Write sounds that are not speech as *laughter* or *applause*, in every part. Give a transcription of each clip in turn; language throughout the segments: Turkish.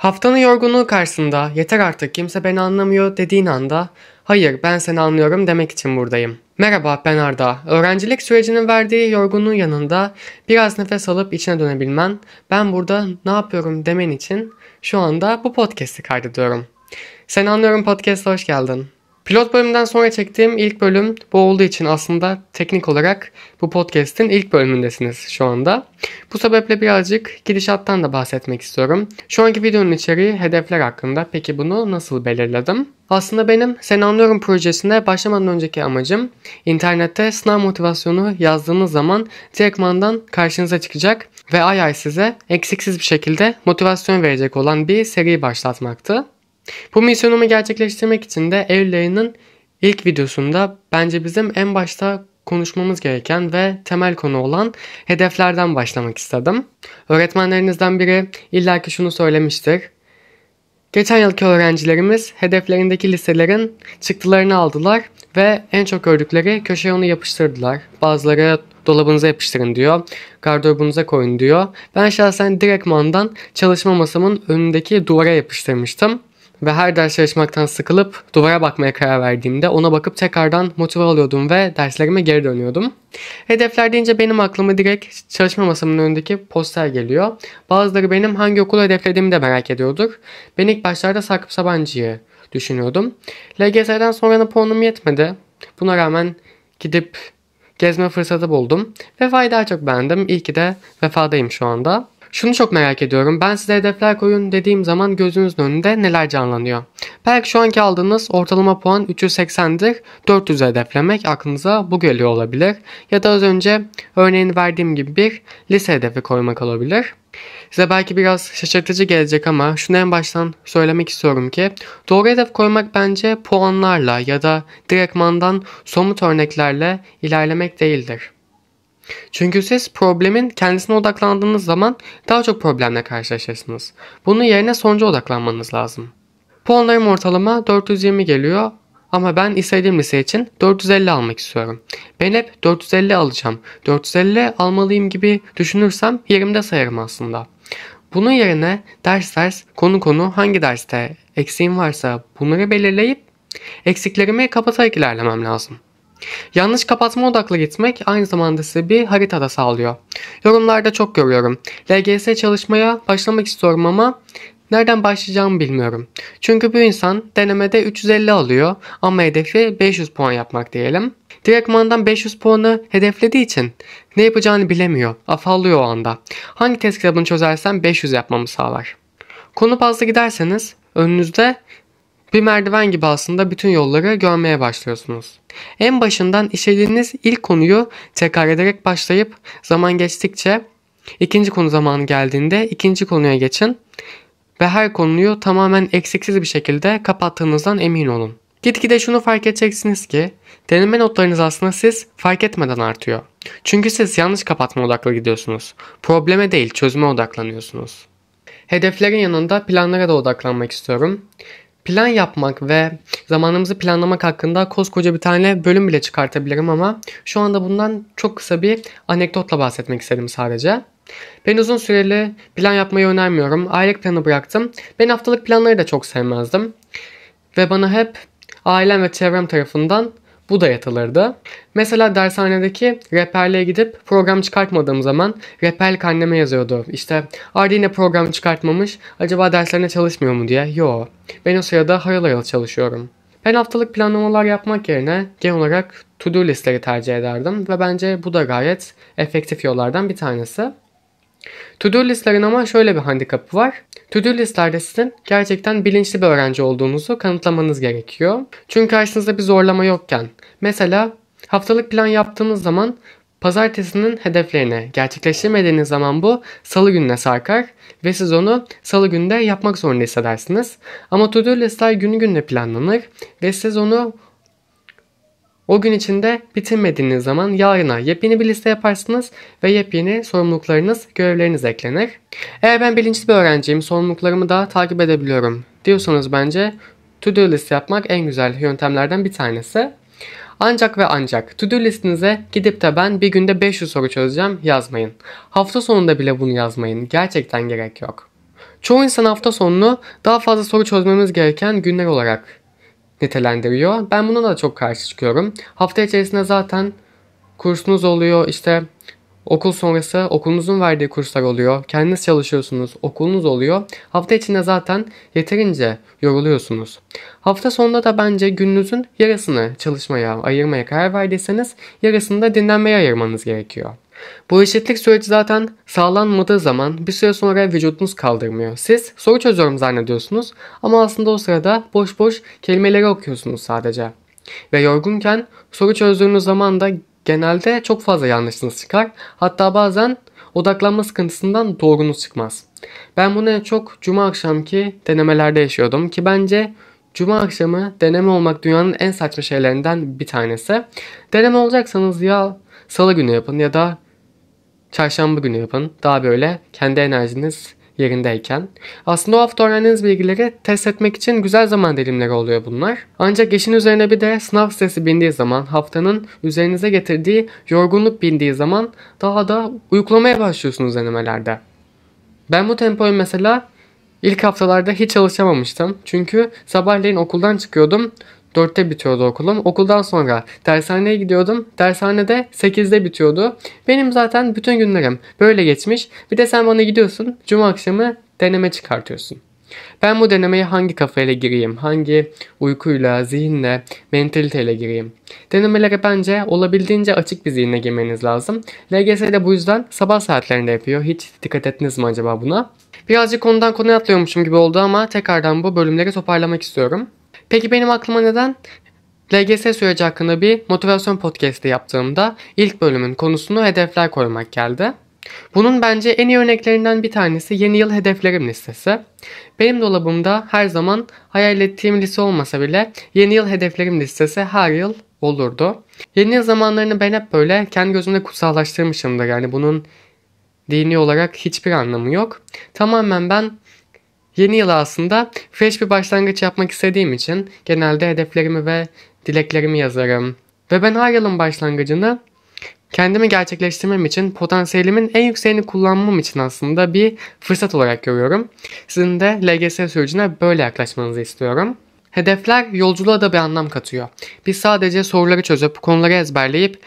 Haftanın yorgunluğu karşısında yeter artık kimse beni anlamıyor dediğin anda hayır ben seni anlıyorum demek için buradayım. Merhaba ben Arda. Öğrencilik sürecinin verdiği yorgunluğun yanında biraz nefes alıp içine dönebilmen, ben burada ne yapıyorum demen için şu anda bu podcast'i kaydediyorum. Seni Anlıyorum Podcast'a hoş geldin. Pilot bölümden sonra çektiğim ilk bölüm bu olduğu için aslında teknik olarak bu podcast'in ilk bölümündesiniz şu anda. Bu sebeple birazcık gidişattan da bahsetmek istiyorum. Şu anki videonun içeriği hedefler hakkında. Peki bunu nasıl belirledim? Aslında benim Sen Anlıyorum projesine başlamadan önceki amacım internette sınav motivasyonu yazdığınız zaman direktmandan karşınıza çıkacak ve ay ay size eksiksiz bir şekilde motivasyon verecek olan bir seri başlatmaktı. Bu misyonumu gerçekleştirmek için de Evlerinin ilk videosunda bence bizim en başta konuşmamız gereken ve temel konu olan hedeflerden başlamak istedim. Öğretmenlerinizden biri illaki şunu söylemiştir. Geçen yılki öğrencilerimiz hedeflerindeki liselerin çıktılarını aldılar ve en çok gördükleri köşeye onu yapıştırdılar. Bazıları dolabınıza yapıştırın diyor, gardırobunuza koyun diyor. Ben şahsen direktmandan çalışma masamın önündeki duvara yapıştırmıştım ve her ders çalışmaktan sıkılıp duvara bakmaya karar verdiğimde ona bakıp tekrardan motive oluyordum ve derslerime geri dönüyordum. Hedefler deyince benim aklıma direkt çalışma masamın önündeki poster geliyor. Bazıları benim hangi okulu hedeflediğimi de merak ediyordur. Ben ilk başlarda Sakıp Sabancı'yı düşünüyordum. LGS'den sonra puanım yetmedi. Buna rağmen gidip gezme fırsatı buldum. Vefa'yı daha çok beğendim. İyi ki de Vefa'dayım şu anda. Şunu çok merak ediyorum. Ben size hedefler koyun dediğim zaman gözünüzün önünde neler canlanıyor? Belki şu anki aldığınız ortalama puan 380'dir. 400 hedeflemek aklınıza bu geliyor olabilir. Ya da az önce örneğini verdiğim gibi bir lise hedefi koymak olabilir. Size belki biraz şaşırtıcı gelecek ama şunu en baştan söylemek istiyorum ki doğru hedef koymak bence puanlarla ya da direktmandan somut örneklerle ilerlemek değildir. Çünkü siz problemin kendisine odaklandığınız zaman daha çok problemle karşılaşırsınız. Bunun yerine sonuca odaklanmanız lazım. Puanlarım ortalama 420 geliyor ama ben istediğim lise için 450 almak istiyorum. Ben hep 450 alacağım, 450 almalıyım gibi düşünürsem yerimde sayarım aslında. Bunun yerine ders ders, konu konu hangi derste eksiğim varsa bunları belirleyip eksiklerimi kapatarak ilerlemem lazım. Yanlış kapatma odaklı gitmek aynı zamanda size bir harita da sağlıyor. Yorumlarda çok görüyorum. LGS çalışmaya başlamak istiyorum ama nereden başlayacağımı bilmiyorum. Çünkü bu insan denemede 350 alıyor ama hedefi 500 puan yapmak diyelim. Direktmandan 500 puanı hedeflediği için ne yapacağını bilemiyor, afallıyor o anda. Hangi test kitabını çözersen 500 yapmamı sağlar. Konu fazla giderseniz önünüzde bir merdiven gibi aslında bütün yolları görmeye başlıyorsunuz. En başından işlediğiniz ilk konuyu tekrar ederek başlayıp zaman geçtikçe ikinci konu zamanı geldiğinde ikinci konuya geçin ve her konuyu tamamen eksiksiz bir şekilde kapattığınızdan emin olun. Gitgide şunu fark edeceksiniz ki deneme notlarınız aslında siz fark etmeden artıyor. Çünkü siz yanlış kapatma odaklı gidiyorsunuz. Probleme değil çözüme odaklanıyorsunuz. Hedeflerin yanında planlara da odaklanmak istiyorum plan yapmak ve zamanımızı planlamak hakkında koskoca bir tane bölüm bile çıkartabilirim ama şu anda bundan çok kısa bir anekdotla bahsetmek istedim sadece. Ben uzun süreli plan yapmayı önermiyorum. Aylık planı bıraktım. Ben haftalık planları da çok sevmezdim. Ve bana hep ailem ve çevrem tarafından bu da dayatılırdı. Mesela dershanedeki rehberliğe gidip program çıkartmadığım zaman rehberlik anneme yazıyordu. İşte Arda yine program çıkartmamış, acaba derslerine çalışmıyor mu diye. Yo, ben o sırada hayal hayal çalışıyorum. Ben haftalık planlamalar yapmak yerine genel olarak to-do listeleri tercih ederdim ve bence bu da gayet efektif yollardan bir tanesi. To-do listlerin ama şöyle bir handikapı var. To-do listlerde sizin gerçekten bilinçli bir öğrenci olduğunuzu kanıtlamanız gerekiyor. Çünkü karşınızda bir zorlama yokken. Mesela haftalık plan yaptığınız zaman pazartesinin hedeflerini gerçekleştirmediğiniz zaman bu salı gününe sarkar ve siz onu salı günde yapmak zorunda hissedersiniz. Ama to-do listler günü gününe planlanır ve siz onu o gün içinde bitirmediğiniz zaman yarına yepyeni bir liste yaparsınız ve yepyeni sorumluluklarınız, görevleriniz eklenir. Eğer ben bilinçli bir öğrenciyim, sorumluluklarımı da takip edebiliyorum diyorsanız bence to do list yapmak en güzel yöntemlerden bir tanesi. Ancak ve ancak to do listinize gidip de ben bir günde 500 soru çözeceğim yazmayın. Hafta sonunda bile bunu yazmayın. Gerçekten gerek yok. Çoğu insan hafta sonunu daha fazla soru çözmemiz gereken günler olarak nitelendiriyor. Ben buna da çok karşı çıkıyorum. Hafta içerisinde zaten kursunuz oluyor işte Okul sonrası okulunuzun verdiği kurslar oluyor. Kendiniz çalışıyorsunuz, okulunuz oluyor. Hafta içinde zaten yeterince yoruluyorsunuz. Hafta sonunda da bence gününüzün yarısını çalışmaya, ayırmaya karar verdiyseniz yarısını da dinlenmeye ayırmanız gerekiyor. Bu eşitlik süreci zaten sağlanmadığı zaman bir süre sonra vücudunuz kaldırmıyor. Siz soru çözüyorum zannediyorsunuz ama aslında o sırada boş boş kelimeleri okuyorsunuz sadece. Ve yorgunken soru çözdüğünüz zaman da genelde çok fazla yanlışınız çıkar. Hatta bazen odaklanma sıkıntısından doğrunuz çıkmaz. Ben bunu çok cuma akşamki denemelerde yaşıyordum ki bence Cuma akşamı deneme olmak dünyanın en saçma şeylerinden bir tanesi. Deneme olacaksanız ya salı günü yapın ya da çarşamba günü yapın. Daha böyle kendi enerjiniz yerindeyken. Aslında o hafta öğrendiğiniz bilgileri test etmek için güzel zaman dilimleri oluyor bunlar. Ancak işin üzerine bir de sınav stresi bindiği zaman, haftanın üzerinize getirdiği yorgunluk bindiği zaman daha da uyuklamaya başlıyorsunuz denemelerde. Ben bu tempoyu mesela İlk haftalarda hiç çalışamamıştım. Çünkü sabahleyin okuldan çıkıyordum. 4'te bitiyordu okulum. Okuldan sonra dershaneye gidiyordum. Dershanede 8'de bitiyordu. Benim zaten bütün günlerim böyle geçmiş. Bir de sen bana gidiyorsun. Cuma akşamı deneme çıkartıyorsun. Ben bu denemeye hangi kafayla gireyim? Hangi uykuyla, zihinle, mentaliteyle gireyim? Denemelere bence olabildiğince açık bir zihinle girmeniz lazım. LGS'de bu yüzden sabah saatlerinde yapıyor. Hiç dikkat ettiniz mi acaba buna? Birazcık konudan konuya atlıyormuşum gibi oldu ama tekrardan bu bölümleri toparlamak istiyorum. Peki benim aklıma neden LGS süreci hakkında bir motivasyon podcast'i yaptığımda ilk bölümün konusunu hedefler koymak geldi. Bunun bence en iyi örneklerinden bir tanesi yeni yıl hedeflerim listesi. Benim dolabımda her zaman hayal ettiğim liste olmasa bile yeni yıl hedeflerim listesi her yıl olurdu. Yeni yıl zamanlarını ben hep böyle kendi gözümde kutsallaştırmışımdır. Yani bunun dini olarak hiçbir anlamı yok. Tamamen ben Yeni yıla aslında fresh bir başlangıç yapmak istediğim için genelde hedeflerimi ve dileklerimi yazarım. Ve ben her yılın başlangıcını kendimi gerçekleştirmem için potansiyelimin en yükseğini kullanmam için aslında bir fırsat olarak görüyorum. Sizin de LGS sürecine böyle yaklaşmanızı istiyorum. Hedefler yolculuğa da bir anlam katıyor. Biz sadece soruları çözüp konuları ezberleyip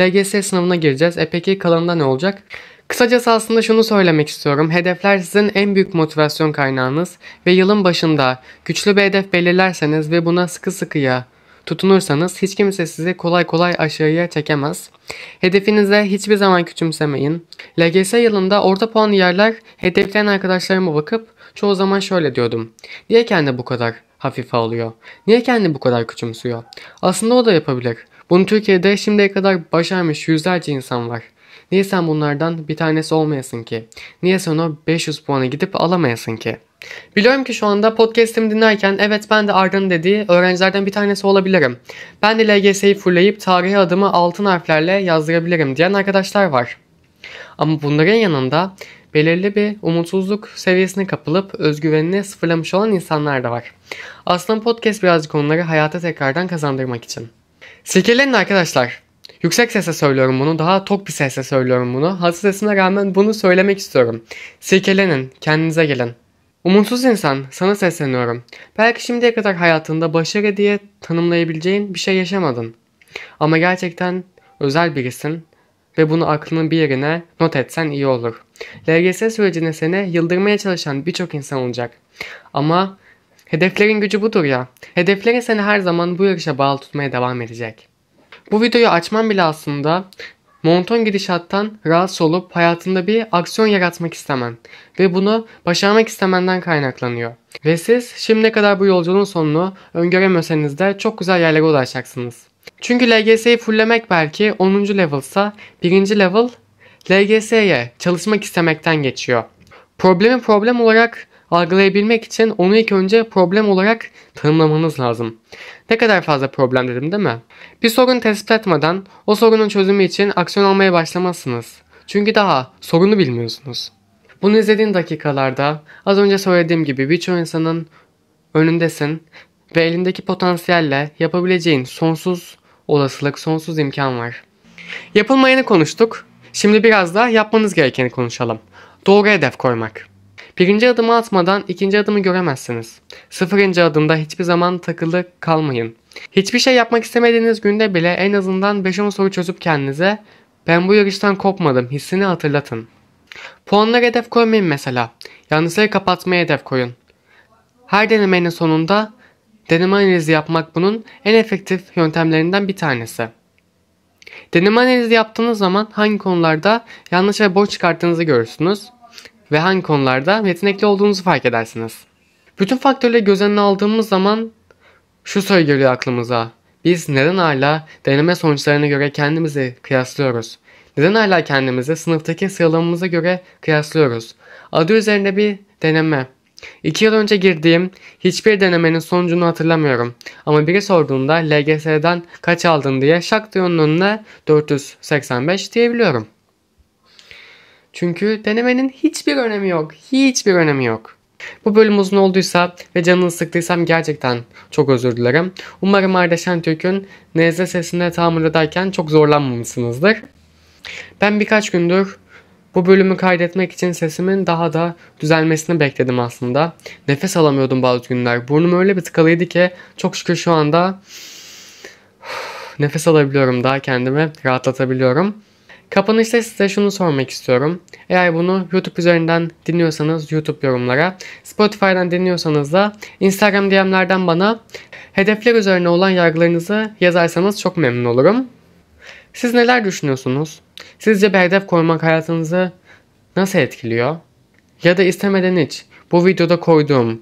LGS sınavına gireceğiz. E peki kalanında ne olacak? Kısacası aslında şunu söylemek istiyorum. Hedefler sizin en büyük motivasyon kaynağınız ve yılın başında güçlü bir hedef belirlerseniz ve buna sıkı sıkıya tutunursanız hiç kimse sizi kolay kolay aşağıya çekemez. Hedefinize hiçbir zaman küçümsemeyin. LGS yılında orta puan yerler hedefleyen arkadaşlarıma bakıp çoğu zaman şöyle diyordum. Niye kendi bu kadar hafife alıyor? Niye kendi bu kadar küçümsüyor? Aslında o da yapabilir. Bunu Türkiye'de şimdiye kadar başarmış yüzlerce insan var. Niye sen bunlardan bir tanesi olmayasın ki? Niye sen o 500 puana gidip alamayasın ki? Biliyorum ki şu anda podcast'imi dinlerken evet ben de Arda'nın dediği öğrencilerden bir tanesi olabilirim. Ben de LGS'yi fullleyip tarihe adımı altın harflerle yazdırabilirim diyen arkadaşlar var. Ama bunların yanında belirli bir umutsuzluk seviyesine kapılıp özgüvenini sıfırlamış olan insanlar da var. Aslında podcast birazcık onları hayata tekrardan kazandırmak için. Silkelenin arkadaşlar. Yüksek sesle söylüyorum bunu. Daha tok bir sesle söylüyorum bunu. Hazır sesime rağmen bunu söylemek istiyorum. Silkelenin. Kendinize gelin. Umutsuz insan, sana sesleniyorum. Belki şimdiye kadar hayatında başarı diye tanımlayabileceğin bir şey yaşamadın. Ama gerçekten özel birisin ve bunu aklının bir yerine not etsen iyi olur. LGS sürecine seni yıldırmaya çalışan birçok insan olacak. Ama hedeflerin gücü budur ya. Hedeflerin seni her zaman bu yarışa bağlı tutmaya devam edecek. Bu videoyu açmam bile aslında monoton gidişattan rahatsız olup hayatında bir aksiyon yaratmak istemem ve bunu başarmak istemenden kaynaklanıyor. Ve siz şimdiye kadar bu yolculuğun sonunu öngöremeseniz de çok güzel yerlere ulaşacaksınız. Çünkü LGS'yi fulllemek belki 10. level'sa 1. level LGS'ye çalışmak istemekten geçiyor. Problemi problem olarak algılayabilmek için onu ilk önce problem olarak tanımlamanız lazım. Ne kadar fazla problem dedim değil mi? Bir sorun tespit etmeden o sorunun çözümü için aksiyon almaya başlamazsınız. Çünkü daha sorunu bilmiyorsunuz. Bunu izlediğin dakikalarda az önce söylediğim gibi birçok insanın önündesin ve elindeki potansiyelle yapabileceğin sonsuz olasılık, sonsuz imkan var. Yapılmayanı konuştuk. Şimdi biraz da yapmanız gerekeni konuşalım. Doğru hedef koymak. Birinci adımı atmadan ikinci adımı göremezsiniz. Sıfırıncı adımda hiçbir zaman takılı kalmayın. Hiçbir şey yapmak istemediğiniz günde bile en azından 5-10 soru çözüp kendinize ben bu yarıştan kopmadım hissini hatırlatın. Puanlar hedef koymayın mesela. Yanlışları kapatmaya hedef koyun. Her denemenin sonunda deneme analizi yapmak bunun en efektif yöntemlerinden bir tanesi. Deneme analizi yaptığınız zaman hangi konularda yanlış ve boş çıkarttığınızı görürsünüz ve hangi konularda yetenekli olduğunuzu fark edersiniz. Bütün faktörleri göz önüne aldığımız zaman şu soru geliyor aklımıza. Biz neden hala deneme sonuçlarına göre kendimizi kıyaslıyoruz? Neden hala kendimizi sınıftaki sıralamamıza göre kıyaslıyoruz? Adı üzerinde bir deneme. İki yıl önce girdiğim hiçbir denemenin sonucunu hatırlamıyorum. Ama biri sorduğunda LGS'den kaç aldın diye şak diye önüne 485 diyebiliyorum. Çünkü denemenin hiçbir önemi yok. Hiçbir önemi yok. Bu bölüm uzun olduysa ve canını sıktıysam gerçekten çok özür dilerim. Umarım Arda Şentürk'ün nezle sesine tahammül ederken çok zorlanmamışsınızdır. Ben birkaç gündür bu bölümü kaydetmek için sesimin daha da düzelmesini bekledim aslında. Nefes alamıyordum bazı günler. Burnum öyle bir tıkalıydı ki çok şükür şu anda *sighs* nefes alabiliyorum daha kendimi rahatlatabiliyorum. Kapanışta size şunu sormak istiyorum. Eğer bunu YouTube üzerinden dinliyorsanız YouTube yorumlara, Spotify'dan dinliyorsanız da Instagram DM'lerden bana hedefler üzerine olan yargılarınızı yazarsanız çok memnun olurum. Siz neler düşünüyorsunuz? Sizce bir hedef koymak hayatınızı nasıl etkiliyor? Ya da istemeden hiç bu videoda koyduğum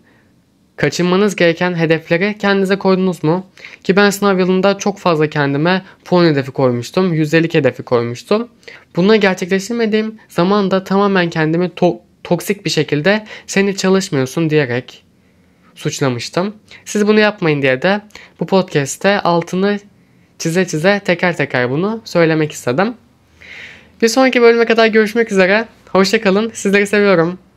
Kaçınmanız gereken hedefleri kendinize koydunuz mu? Ki ben sınav yılında çok fazla kendime puan hedefi koymuştum. 150 hedefi koymuştum. Bunları gerçekleştirmediğim zaman da tamamen kendimi to- toksik bir şekilde seni çalışmıyorsun diyerek suçlamıştım. Siz bunu yapmayın diye de bu podcast'te altını çize çize teker teker bunu söylemek istedim. Bir sonraki bölüme kadar görüşmek üzere. Hoşçakalın. Sizleri seviyorum.